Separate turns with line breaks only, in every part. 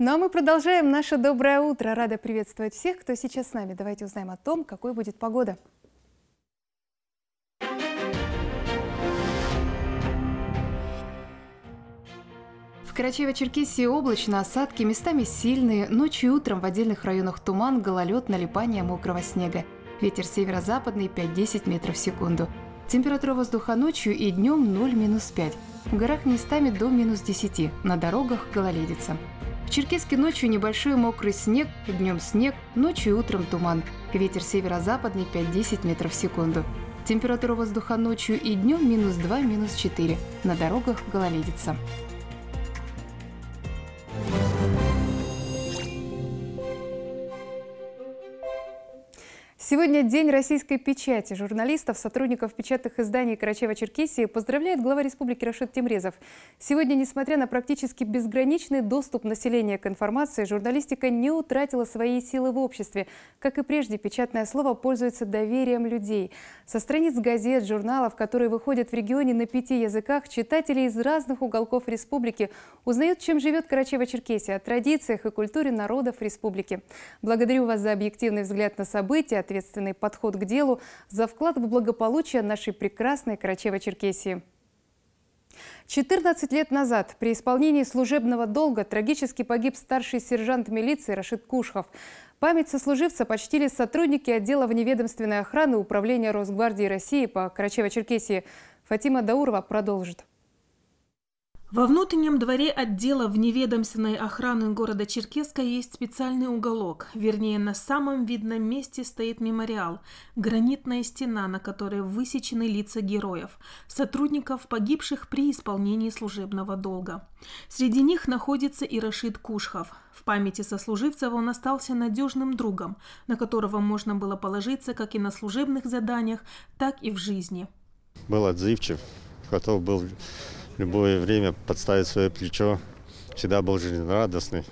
Ну а мы продолжаем наше доброе утро. Рада приветствовать всех, кто сейчас с нами. Давайте узнаем о том, какой будет погода. В Карачаево-Черкесии облачно, осадки местами сильные, ночью и утром в отдельных районах туман, гололед, налипание мокрого снега. Ветер северо-западный 5-10 метров в секунду. Температура воздуха ночью и днем 0-5. В горах местами до минус 10, на дорогах гололедица. В Черкеске ночью небольшой мокрый снег, днем снег, ночью и утром туман. Ветер северо-западный 5-10 метров в секунду. Температура воздуха ночью и днем минус 2, минус 4. На дорогах гололедица. Сегодня День российской печати. Журналистов, сотрудников печатных изданий Карачева-Черкесии поздравляет глава республики Рашид Темрезов. Сегодня, несмотря на практически безграничный доступ населения к информации, журналистика не утратила своей силы в обществе. Как и прежде, печатное слово пользуется доверием людей. Со страниц газет, журналов, которые выходят в регионе на пяти языках, читатели из разных уголков республики узнают, чем живет Карачева-Черкесия, о традициях и культуре народов республики. Благодарю вас за объективный взгляд на события, ответ ответственный подход к делу за вклад в благополучие нашей прекрасной Карачево-Черкесии. 14 лет назад при исполнении служебного долга трагически погиб старший сержант милиции Рашид Кушхов. Память сослуживца почтили сотрудники отдела вневедомственной охраны Управления Росгвардии России по Карачево-Черкесии. Фатима Даурова продолжит.
Во внутреннем дворе отдела вневедомственной охраны города Черкеска есть специальный уголок. Вернее, на самом видном месте стоит мемориал – гранитная стена, на которой высечены лица героев, сотрудников, погибших при исполнении служебного долга. Среди них находится и Рашид Кушхов. В памяти сослуживцев он остался надежным другом, на которого можно было положиться как и на служебных заданиях, так и в жизни.
Был отзывчив, готов был любое время подставить свое плечо. Всегда был жизнерадостный,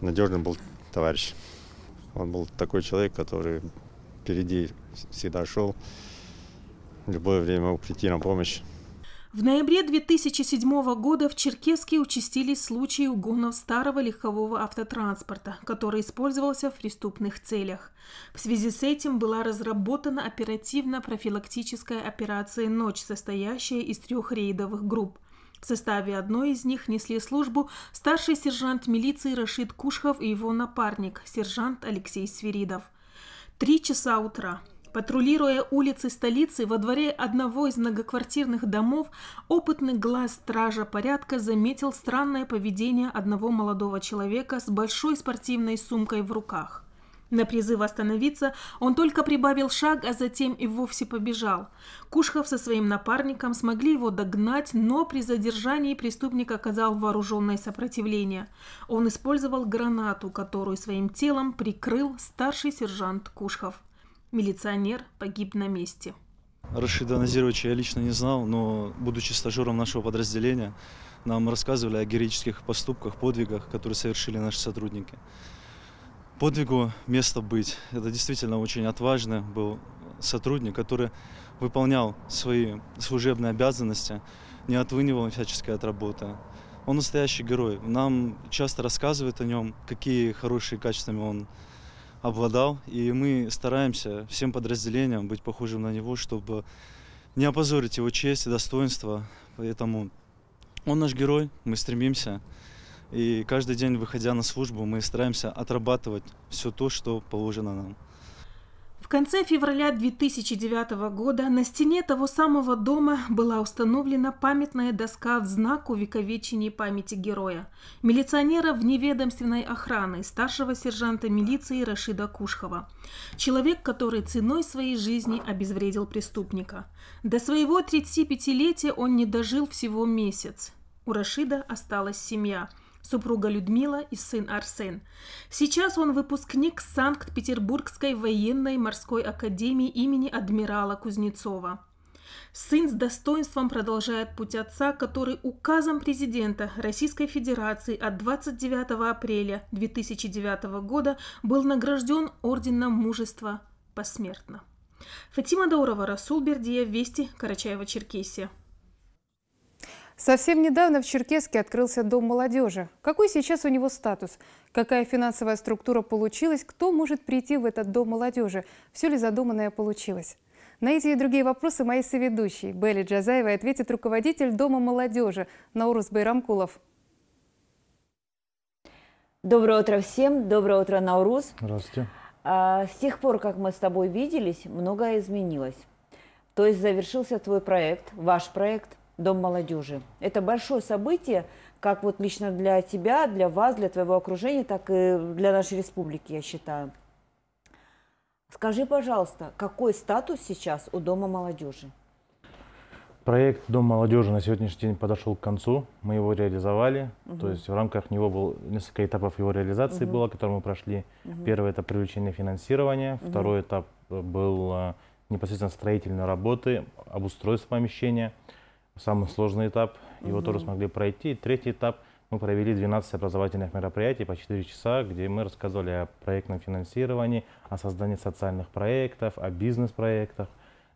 надежный был товарищ. Он был такой человек, который впереди всегда шел, любое время мог прийти на помощь.
В ноябре 2007 года в Черкеске участились случаи угонов старого легкового автотранспорта, который использовался в преступных целях. В связи с этим была разработана оперативно-профилактическая операция «Ночь», состоящая из трех рейдовых групп. В составе одной из них несли службу старший сержант милиции Рашид Кушхов и его напарник, сержант Алексей Свиридов. Три часа утра. Патрулируя улицы столицы, во дворе одного из многоквартирных домов опытный глаз стража порядка заметил странное поведение одного молодого человека с большой спортивной сумкой в руках. На призыв остановиться он только прибавил шаг, а затем и вовсе побежал. Кушхов со своим напарником смогли его догнать, но при задержании преступник оказал вооруженное сопротивление. Он использовал гранату, которую своим телом прикрыл старший сержант Кушхов. Милиционер погиб на месте.
Рашида Назировича я лично не знал, но, будучи стажером нашего подразделения, нам рассказывали о героических поступках, подвигах, которые совершили наши сотрудники. Подвигу место быть. Это действительно очень отважный был сотрудник, который выполнял свои служебные обязанности, не отвынивал всяческой от работы. Он настоящий герой. Нам часто рассказывают о нем, какие хорошие качествами он обладал. И мы стараемся всем подразделениям быть похожим на него, чтобы не опозорить его честь и достоинство. Поэтому он наш герой, мы стремимся. И каждый день, выходя на службу, мы стараемся отрабатывать все то, что положено нам.
В конце февраля 2009 года на стене того самого дома была установлена памятная доска в знак увековечения памяти героя, милиционера вневедомственной охраны, старшего сержанта милиции Рашида Кушхова. Человек, который ценой своей жизни обезвредил преступника. До своего 35-летия он не дожил всего месяц. У Рашида осталась семья – супруга Людмила и сын Арсен. Сейчас он выпускник Санкт-Петербургской военной морской академии имени адмирала Кузнецова. Сын с достоинством продолжает путь отца, который указом президента Российской Федерации от 29 апреля 2009 года был награжден Орденом Мужества посмертно. Фатима Даурова, Расул Бердиев, Вести, Карачаева, Черкесия.
Совсем недавно в Черкеске открылся Дом молодежи. Какой сейчас у него статус? Какая финансовая структура получилась? Кто может прийти в этот Дом молодежи? Все ли задуманное получилось? На эти и другие вопросы мои соведущие. Белли Джазаева ответит руководитель Дома молодежи Наурус Байрамкулов.
Доброе утро всем. Доброе утро, Наурус. Здравствуйте. А, с тех пор, как мы с тобой виделись, многое изменилось. То есть завершился твой проект, ваш проект – Дом молодежи. Это большое событие, как вот лично для тебя, для вас, для твоего окружения, так и для нашей республики, я считаю. Скажи, пожалуйста, какой статус сейчас у Дома молодежи?
Проект «Дом молодежи» на сегодняшний день подошел к концу. Мы его реализовали. Угу. То есть в рамках него было несколько этапов его реализации угу. было, которые мы прошли. Угу. Первый – это привлечение финансирования. Угу. Второй этап был а, непосредственно строительные работы, обустройство помещения – самый сложный этап, его угу. тоже смогли пройти. Третий этап мы провели 12 образовательных мероприятий по 4 часа, где мы рассказывали о проектном финансировании, о создании социальных проектов, о бизнес-проектах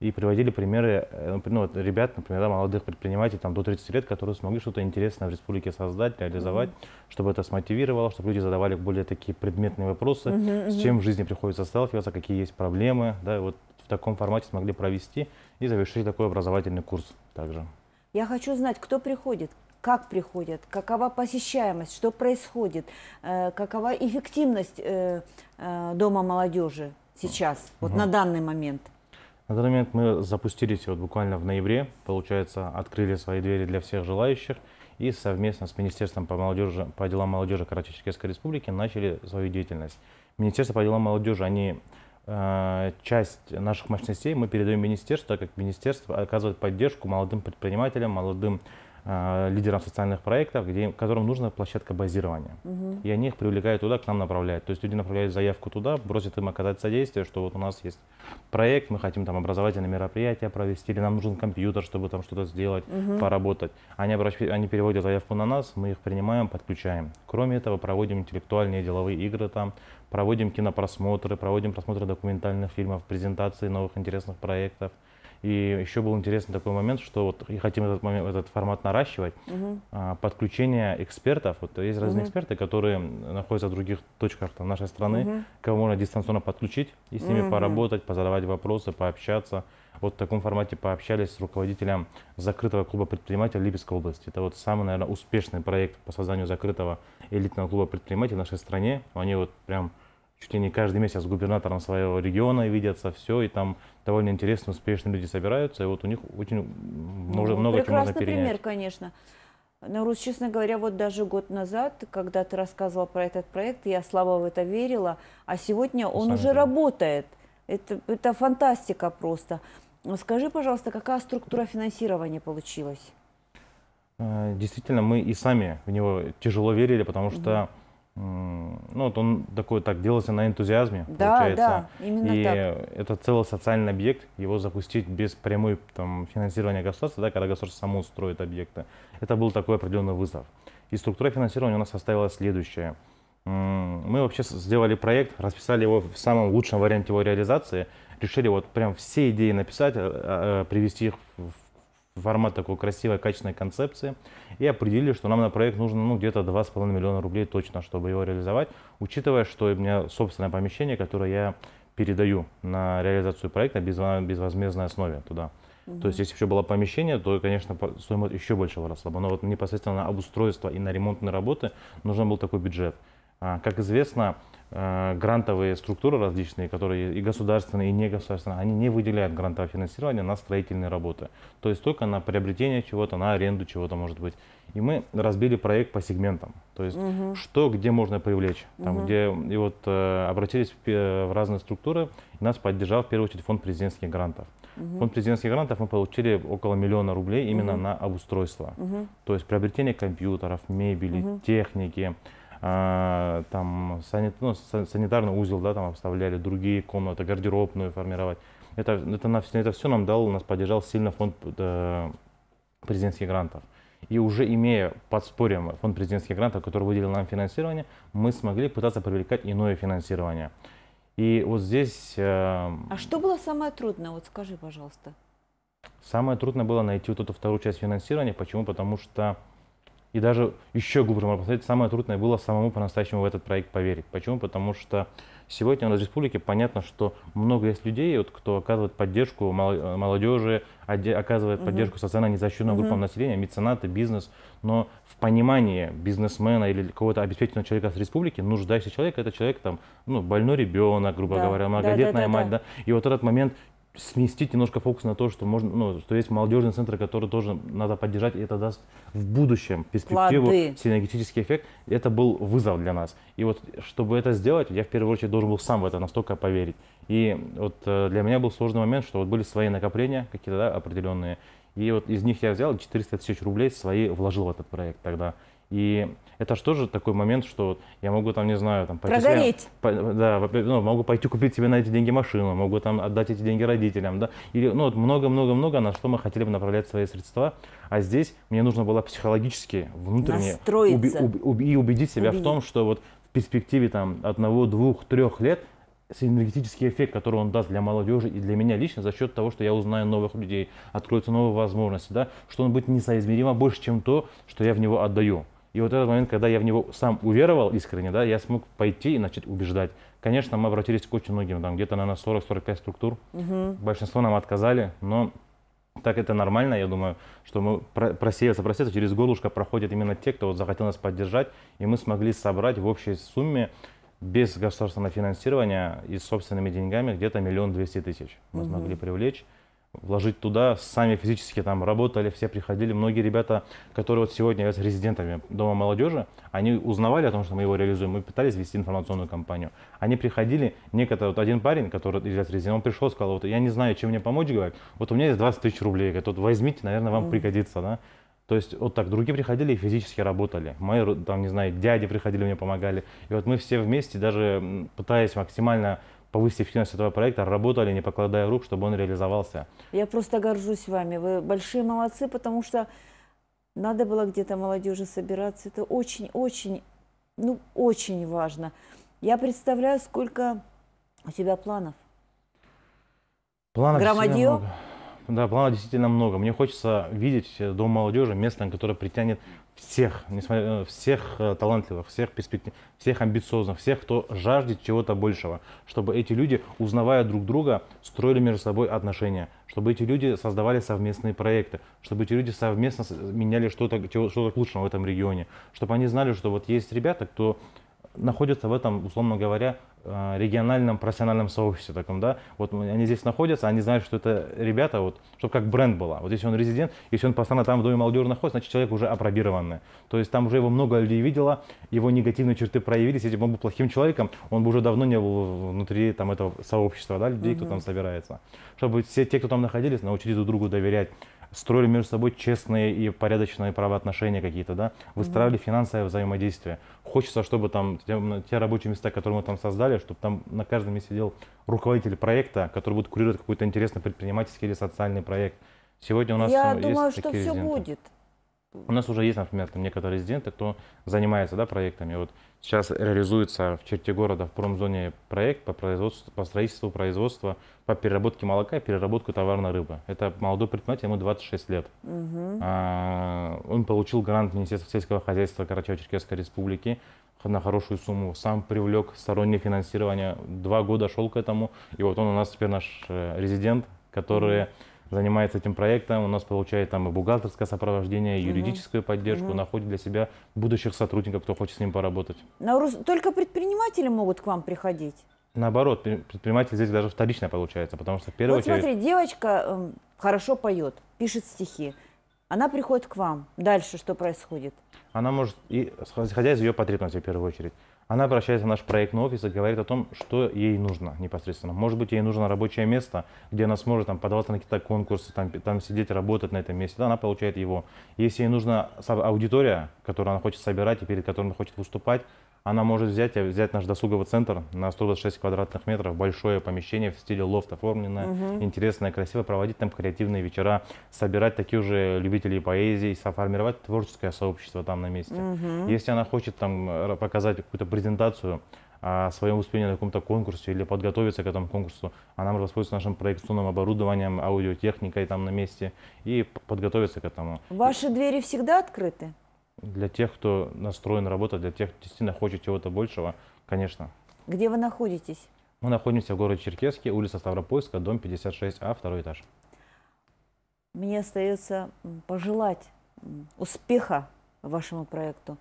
и приводили примеры э, ну, ну ребят, например, да, молодых предпринимателей там, до 30 лет, которые смогли что-то интересное в республике создать, реализовать, mm-hmm. чтобы это смотивировало, чтобы люди задавали более такие предметные вопросы, mm-hmm, с чем в жизни приходится сталкиваться, какие есть проблемы. Да, вот в таком формате смогли провести и завершить такой образовательный курс также.
Я хочу знать, кто приходит, как приходят, какова посещаемость, что происходит, э, какова эффективность э, э, Дома молодежи сейчас, угу. вот на данный момент.
На данный момент мы запустились вот буквально в ноябре, получается, открыли свои двери для всех желающих и совместно с Министерством по, молодежи, по делам молодежи Карачаевской Республики начали свою деятельность. Министерство по делам молодежи, они Э, часть наших мощностей мы передаем министерству, так как министерство оказывает поддержку молодым предпринимателям, молодым э, лидерам социальных проектов, где, которым нужна площадка базирования. Угу. И они их привлекают туда, к нам направляют. То есть люди направляют заявку туда, бросят им оказать содействие, что вот у нас есть проект, мы хотим там образовательное мероприятие провести, или нам нужен компьютер, чтобы там что-то сделать, угу. поработать. Они, обращ... они переводят заявку на нас, мы их принимаем, подключаем. Кроме этого, проводим интеллектуальные деловые игры там, проводим кинопросмотры, проводим просмотры документальных фильмов, презентации новых интересных проектов. И еще был интересный такой момент, что вот и хотим этот, момент, этот формат наращивать. Угу. подключение экспертов. Вот есть разные угу. эксперты, которые находятся в других точках там, нашей страны, угу. кого можно дистанционно подключить и с ними угу. поработать, позадавать вопросы, пообщаться. Вот в таком формате пообщались с руководителем закрытого клуба предпринимателей Липецкой области. Это вот самый, наверное, успешный проект по созданию закрытого элитного клуба предпринимателей в нашей стране. Они вот прям чуть ли не каждый месяц с губернатором своего региона видятся, все, и там довольно интересно, успешные люди собираются, и вот у них очень много, ну, много чего можно перенять. Прекрасный пример,
конечно. Нарус, ну, честно говоря, вот даже год назад, когда ты рассказывал про этот проект, я слабо в это верила, а сегодня Сами он уже понимаете. работает. Это, это фантастика просто. Скажи, пожалуйста, какая структура финансирования получилась?
Э, действительно, мы и сами в него тяжело верили, потому что ну, вот он такой так делался на энтузиазме, да, получается. Да, именно и так. это целый социальный объект, его запустить без прямой там, финансирования государства, да, когда государство само строит объекты. Это был такой определенный вызов. И структура финансирования у нас составила следующее. Мы вообще сделали проект, расписали его в самом лучшем варианте его реализации, решили вот прям все идеи написать, э, э, привести их в формат такой красивой, качественной концепции и определили, что нам на проект нужно ну, где-то 2,5 миллиона рублей точно, чтобы его реализовать, учитывая, что у меня собственное помещение, которое я передаю на реализацию проекта без, безвозмездной основе туда. Угу. То есть, если бы еще было помещение, то, конечно, стоимость еще больше выросла бы. Но вот непосредственно на обустройство и на ремонтные работы нужен был такой бюджет. А, как известно, Э, грантовые структуры различные, которые и государственные, и негосударственные, они не выделяют грантовое финансирование на строительные работы. То есть только на приобретение чего-то, на аренду чего-то может быть. И мы разбили проект по сегментам. То есть угу. что, где можно привлечь. Там, угу. где, и вот э, обратились в, в разные структуры, и нас поддержал в первую очередь фонд президентских грантов. Угу. Фонд президентских грантов мы получили около миллиона рублей именно угу. на обустройство. Угу. То есть приобретение компьютеров, мебели, угу. техники, а, там санит, ну, санитарный узел, да, там обставляли, другие комнаты, гардеробную формировать. Это, это, это все нам дал, нас поддержал сильно фонд э, президентских грантов. И уже имея подспорьем фонд президентских грантов, который выделил нам финансирование, мы смогли пытаться привлекать иное финансирование. И вот здесь... Э,
а что было самое трудное? Вот скажи, пожалуйста.
Самое трудное было найти вот эту вторую часть финансирования. Почему? Потому что и даже еще глубже можно посмотреть, самое трудное было самому по-настоящему в этот проект поверить. Почему? Потому что сегодня у нас в республике понятно, что много есть людей, вот, кто оказывает поддержку э, молодежи, оказывает угу. поддержку социально незащищенным угу. группам населения, меценаты, бизнес. Но в понимании бизнесмена или какого-то обеспеченного человека с республики, нуждающийся человек, это человек там, ну, больной ребенок, грубо да. говоря, многодетная да, да, да, мать. Да. Да. И вот этот момент сместить немножко фокус на то, что можно, ну, что есть молодежные центры, которые тоже надо поддержать, и это даст в будущем перспективу Плоды. синергетический эффект. Это был вызов для нас. И вот, чтобы это сделать, я в первую очередь должен был сам в это настолько поверить. И вот э, для меня был сложный момент, что вот были свои накопления какие-то да, определенные, и вот из них я взял 400 тысяч рублей свои вложил в этот проект тогда. И это же тоже такой момент, что я могу там, не знаю, там... Пойти Прогореть. по, да, ну, могу пойти купить себе на эти деньги машину, могу там отдать эти деньги родителям, да. Или, ну, вот много-много-много, на что мы хотели бы направлять свои средства. А здесь мне нужно было психологически, внутренне... Настроиться. Уби, уби, и убедить себя Убедить. в том, что вот в перспективе там одного, двух, трех лет синергетический эффект, который он даст для молодежи и для меня лично за счет того, что я узнаю новых людей, откроются новые возможности, да, что он будет несоизмеримо больше, чем то, что я в него отдаю. И вот этот момент, когда я в него сам уверовал искренне, да, я смог пойти и начать убеждать. Конечно, мы обратились к очень многим, там где-то, наверное, 40-45 структур. Угу. Большинство нам отказали, но так это нормально, я думаю, что мы просеялся, просеялся, через горлышко проходят именно те, кто вот захотел нас поддержать, и мы смогли собрать в общей сумме без государственного финансирования и собственными деньгами где-то миллион двести тысяч мы угу. смогли привлечь вложить туда, сами физически там работали, все приходили. Многие ребята, которые вот сегодня являются резидентами Дома молодежи, они узнавали о том, что мы его реализуем, мы пытались вести информационную кампанию. Они приходили, некоторые, вот один парень, который является резидентом, он пришел, сказал, вот я не знаю, чем мне помочь, говорит, вот у меня есть 20 тысяч рублей, говорит, вот возьмите, наверное, вам пригодится, да. То есть вот так, другие приходили и физически работали. Мои, там, не знаю, дяди приходили, мне помогали. И вот мы все вместе, даже пытаясь максимально повысить эффективность этого проекта, работали, не покладая рук, чтобы он реализовался.
Я просто горжусь вами. Вы большие молодцы, потому что надо было где-то молодежи собираться. Это очень-очень, ну, очень важно. Я представляю, сколько у тебя планов.
Планов Громадье? Да, планов действительно много. Мне хочется видеть э, Дом молодежи местом, которое притянет всех, несмотря, на э, всех э, талантливых, всех перспектив, всех амбициозных, всех, кто жаждет чего-то большего, чтобы эти люди, узнавая друг друга, строили между собой отношения, чтобы эти люди создавали совместные проекты, чтобы эти люди совместно меняли что-то что к лучшему в этом регионе, чтобы они знали, что вот есть ребята, кто находится в этом, условно говоря, Э, региональном профессиональном сообществе таком, да, вот они здесь находятся, они знают, что это ребята, вот, чтобы как бренд была. Вот если он резидент, если он постоянно там в Доме молодежи находится, значит человек уже апробированный. То есть там уже его много людей видело, его негативные черты проявились, если бы он был плохим человеком, он бы уже давно не был внутри там этого сообщества, да, людей, угу. кто там собирается. Чтобы все те, кто там находились, научились друг другу доверять, строили между собой честные и порядочные правоотношения какие-то, да, выстраивали mm финансовое взаимодействие. Хочется, чтобы там те, те рабочие места, которые мы там создали, чтобы там на каждом месте сидел руководитель проекта, который будет курировать какой-то интересный предпринимательский или социальный проект. Сегодня у нас Я э, есть думаю, что такие все резиденты. будет. У нас уже есть, например, там некоторые резиденты, кто занимается да, проектами. Вот сейчас реализуется в черте города в промзоне проект по, производству, по строительству производства по переработке молока и переработку товарной рыбы. Это молодой предприниматель, ему 26 лет. Угу. А, он получил грант Министерства сельского хозяйства Карачаево-Черкесской республики на хорошую сумму, сам привлек стороннее финансирование, два года шел к этому, и вот он у нас теперь наш э, резидент, который... Угу занимается этим проектом, у нас получает там и бухгалтерское сопровождение, и юридическую поддержку, угу. находит для себя будущих сотрудников, кто хочет с ним поработать.
Но только предприниматели могут к вам приходить?
Наоборот, предприниматель здесь даже вторично получается, потому что в вот очередь... смотри,
девочка эм, хорошо поет, пишет стихи. Она приходит к вам. Дальше что происходит?
Она может, и, исходя из ее потребностей в первую очередь, она обращается в наш проектный офис и говорит о том, что ей нужно непосредственно. Может быть, ей нужно рабочее место, где она сможет там, подаваться на какие-то конкурсы, там, там сидеть, работать на этом месте, да, она получает его. Если ей нужна аудитория, которую она хочет собирать и перед которой она хочет выступать, она может взять, э, взять наш досуговый центр на 126 квадратных метров, большое помещение в стиле лофт оформленное, угу. интересное, красиво, проводить там креативные вечера, собирать таких же любителей поэзии, сформировать творческое сообщество там на месте. Угу. Если она хочет там э, показать какую-то презентацию, о а, своем успении на каком-то конкурсе или подготовиться к этому конкурсу. Она может воспользоваться нашим проекционным оборудованием, аудиотехникой там на месте и подготовиться к этому.
Ваши двери всегда открыты?
для тех, кто настроен работать, для тех, кто действительно хочет чего-то большего, конечно.
Где вы находитесь?
Мы находимся в городе Черкесске, улица Ставропольская, дом 56А, второй этаж.
Мне остается пожелать успеха вашему проекту.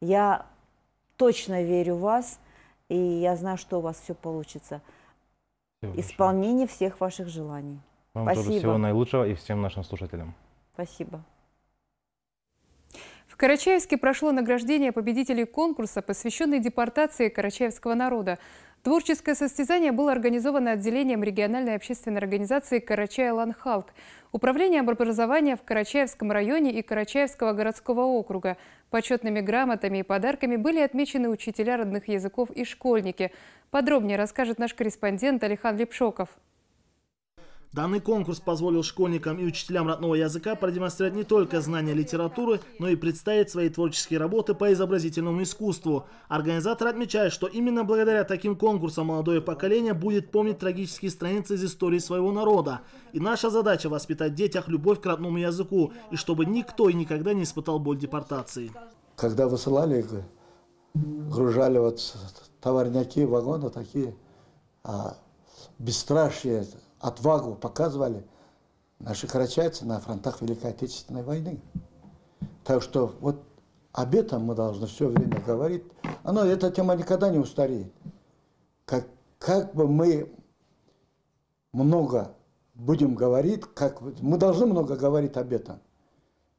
Я точно верю в вас, и я знаю, что у вас все получится. Всего Исполнение всех ваших желаний. Вам Спасибо. тоже всего
наилучшего и всем нашим слушателям.
Спасибо.
Карачаевске прошло награждение победителей конкурса, посвященный депортации карачаевского народа. Творческое состязание было организовано отделением региональной общественной организации «Карачай-Ланхалк», Управлением образования в Карачаевском районе и Карачаевского городского округа. Почетными грамотами и подарками были отмечены учителя родных языков и школьники. Подробнее расскажет наш корреспондент Алихан Лепшоков.
Данный конкурс позволил школьникам и учителям родного языка продемонстрировать не только знания литературы, но и представить свои творческие работы по изобразительному искусству. Организатор отмечает, что именно благодаря таким конкурсам молодое поколение будет помнить трагические страницы из истории своего народа. И наша задача воспитать в детях любовь к родному языку, и чтобы никто и никогда не испытал боль депортации. Когда высылали, гружали вот товарняки, вагоны такие, а бесстрашие это отвагу показывали наши карачайцы на фронтах Великой Отечественной войны. Так что вот об этом мы должны все время говорить. Оно а, ну, эта тема никогда не устареет. Как, как бы мы много будем говорить, как, мы должны много говорить об этом.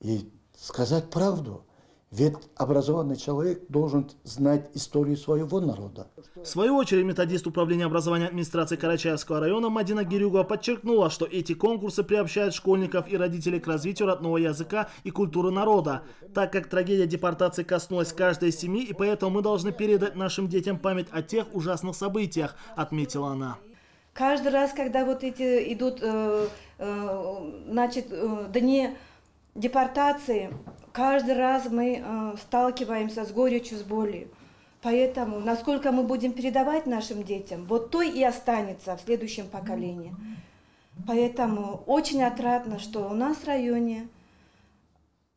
И сказать правду – ведь образованный человек должен знать историю своего народа. В свою очередь, методист Управления образования администрации Карачаевского района Мадина Гирюгова подчеркнула, что эти конкурсы приобщают школьников и родителей к развитию родного языка и культуры народа. Так как трагедия депортации коснулась каждой семьи, и поэтому мы должны передать нашим детям память о тех ужасных событиях, отметила она.
Каждый раз, когда вот эти идут, э, э, значит, э, да не депортации каждый раз мы э, сталкиваемся с горечью, с болью. Поэтому, насколько мы будем передавать нашим детям, вот то и останется в следующем поколении. Поэтому очень отрадно, что у нас в районе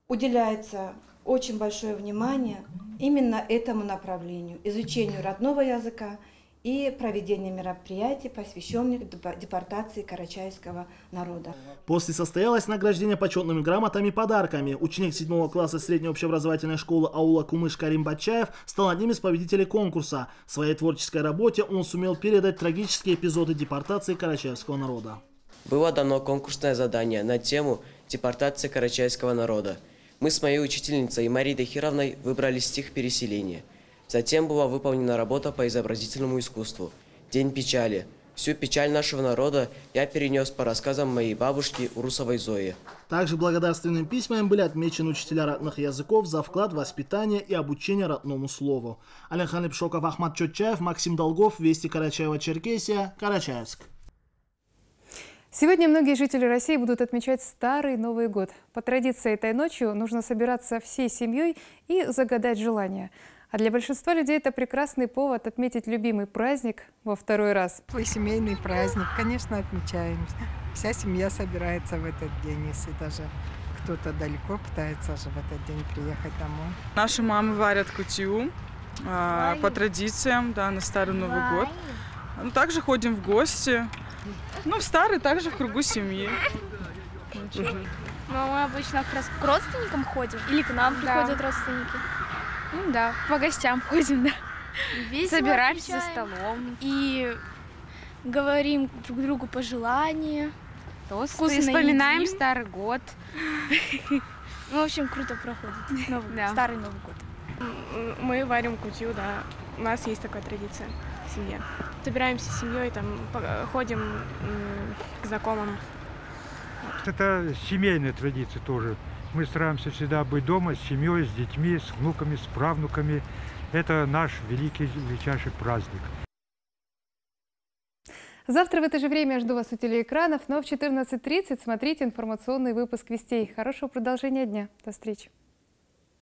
уделяется очень большое внимание именно этому направлению, изучению родного языка, и проведение мероприятий, посвященных депортации карачайского народа.
После состоялось награждение почетными грамотами и подарками. Ученик 7 класса средней общеобразовательной школы аула Кумыш Карим Батчаев стал одним из победителей конкурса. В своей творческой работе он сумел передать трагические эпизоды депортации карачаевского народа.
Было дано конкурсное задание на тему «Депортация карачаевского народа». Мы с моей учительницей Марией Дахировной выбрали стих «Переселение». Затем была выполнена работа по изобразительному искусству «День печали», Всю печаль нашего народа я перенес по рассказам моей бабушки Урусовой Зои.
Также благодарственными письмами были отмечены учителя родных языков за вклад в воспитание и обучение родному слову. Алихан Лепшоков, Ахмад Чотчаев, Максим Долгов, Вести Карачаева-Черкесия, Карачаевск.
Сегодня многие жители России будут отмечать Старый Новый год. По традиции этой ночью нужно собираться всей семьей и загадать желание. А для большинства людей это прекрасный повод отметить любимый праздник во второй раз. Твой семейный праздник, конечно, отмечаем. Вся семья собирается в этот день, если даже кто-то далеко пытается
же в этот день приехать домой. Наши мамы варят кутю э, по традициям, да, на Старый Новый год. Ну, также ходим в гости. Ну, в старый также в кругу семьи. Ну, мы обычно к
родственникам ходим или к нам да. приходят родственники. Ну да, по гостям ходим, да. Весело Собираемся отвечаем. за столом. И говорим друг другу пожелания. Тосты, вспоминаем едим. старый год.
Ну, в общем,
круто проходит новый, да. старый Новый год.
Мы варим кутью, да. У нас есть такая традиция в семье. Собираемся с семьей, там ходим к знакомым.
Это семейная традиция тоже мы стараемся всегда быть дома с семьей, с детьми, с внуками, с правнуками. Это наш великий, величайший праздник.
Завтра в это же время жду вас у телеэкранов, но в 14.30 смотрите информационный выпуск «Вестей». Хорошего продолжения дня. До встречи.